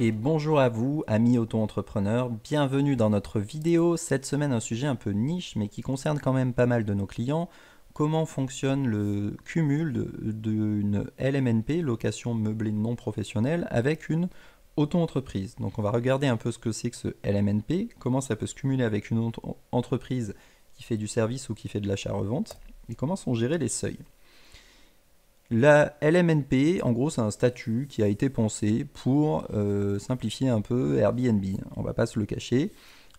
et bonjour à vous, amis auto-entrepreneurs. Bienvenue dans notre vidéo. Cette semaine, un sujet un peu niche, mais qui concerne quand même pas mal de nos clients. Comment fonctionne le cumul d'une LMNP, location meublée non professionnelle, avec une auto-entreprise Donc, on va regarder un peu ce que c'est que ce LMNP, comment ça peut se cumuler avec une entreprise qui fait du service ou qui fait de l'achat-revente, et comment sont gérés les seuils. La LMNP, en gros, c'est un statut qui a été pensé pour euh, simplifier un peu Airbnb. On va pas se le cacher.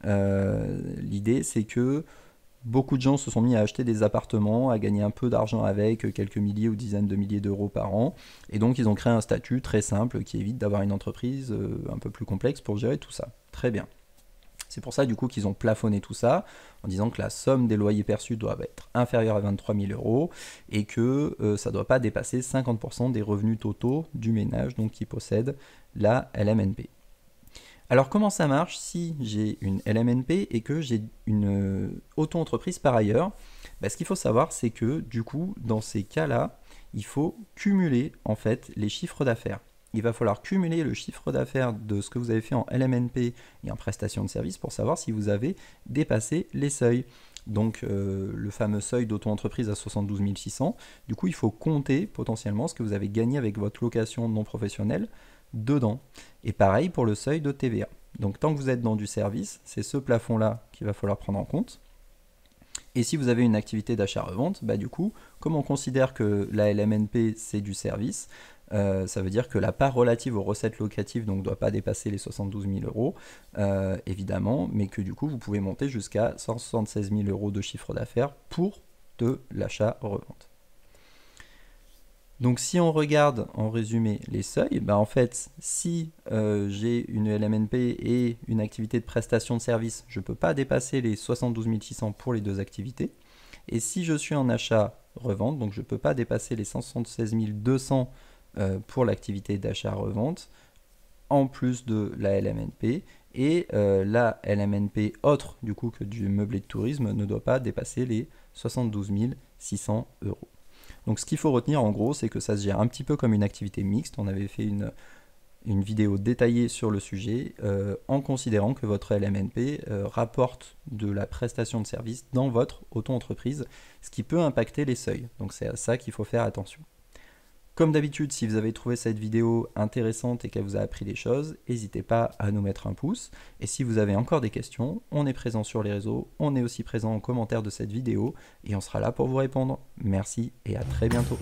Euh, l'idée, c'est que beaucoup de gens se sont mis à acheter des appartements, à gagner un peu d'argent avec, quelques milliers ou dizaines de milliers d'euros par an. Et donc, ils ont créé un statut très simple qui évite d'avoir une entreprise euh, un peu plus complexe pour gérer tout ça. Très bien. C'est pour ça du coup qu'ils ont plafonné tout ça en disant que la somme des loyers perçus doit être inférieure à 23 000 euros et que euh, ça ne doit pas dépasser 50% des revenus totaux du ménage donc qui possède la LMNP. Alors comment ça marche si j'ai une LMNP et que j'ai une euh, auto-entreprise par ailleurs bah, Ce qu'il faut savoir c'est que du coup dans ces cas-là, il faut cumuler en fait les chiffres d'affaires il va falloir cumuler le chiffre d'affaires de ce que vous avez fait en LMNP et en prestation de service pour savoir si vous avez dépassé les seuils. Donc euh, le fameux seuil d'auto-entreprise à 72 600. Du coup, il faut compter potentiellement ce que vous avez gagné avec votre location non professionnelle dedans. Et pareil pour le seuil de TVA. Donc tant que vous êtes dans du service, c'est ce plafond-là qu'il va falloir prendre en compte. Et si vous avez une activité d'achat-revente, bah du coup, comme on considère que la LMNP c'est du service, euh, ça veut dire que la part relative aux recettes locatives ne doit pas dépasser les 72 000 euros, euh, évidemment, mais que du coup vous pouvez monter jusqu'à 176 000 euros de chiffre d'affaires pour de l'achat-revente. Donc si on regarde en résumé les seuils, bah, en fait si euh, j'ai une LMNP et une activité de prestation de service, je ne peux pas dépasser les 72 600 pour les deux activités. Et si je suis en achat-revente, donc je ne peux pas dépasser les 176 200 euh, pour l'activité d'achat-revente, en plus de la LMNP. Et euh, la LMNP autre du coup que du meublé de tourisme ne doit pas dépasser les 72 600 euros. Donc ce qu'il faut retenir en gros, c'est que ça se gère un petit peu comme une activité mixte. On avait fait une, vidéo détaillée sur le sujet euh, en considérant que votre LMNP euh, rapporte de la prestation de service dans votre auto-entreprise, ce qui peut impacter les seuils. Donc c'est à ça qu'il faut faire attention. Comme d'habitude, si vous avez trouvé cette vidéo intéressante et qu'elle vous a appris des choses, n'hésitez pas à nous mettre un pouce. Et si vous avez encore des questions, on est présent sur les réseaux, on est aussi présent en commentaire de cette vidéo et on sera là pour vous répondre. Merci et à très bientôt.